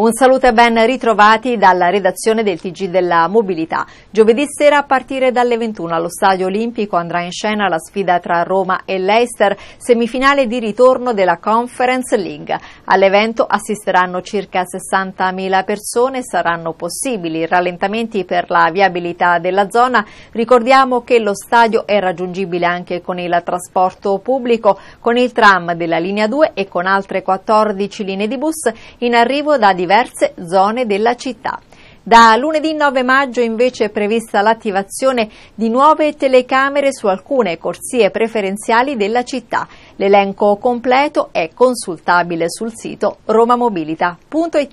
Un saluto e ben ritrovati dalla redazione del TG della Mobilità. Giovedì sera a partire dalle 21 allo Stadio Olimpico andrà in scena la sfida tra Roma e Leicester, semifinale di ritorno della Conference League. All'evento assisteranno circa 60.000 persone, saranno possibili rallentamenti per la viabilità della zona. Ricordiamo che lo stadio è raggiungibile anche con il trasporto pubblico, con il tram della linea 2 e con altre 14 linee di bus in arrivo da diversi diverse zone della città. Da lunedì 9 maggio invece è prevista l'attivazione di nuove telecamere su alcune corsie preferenziali della città. L'elenco completo è consultabile sul sito romamobilita.it.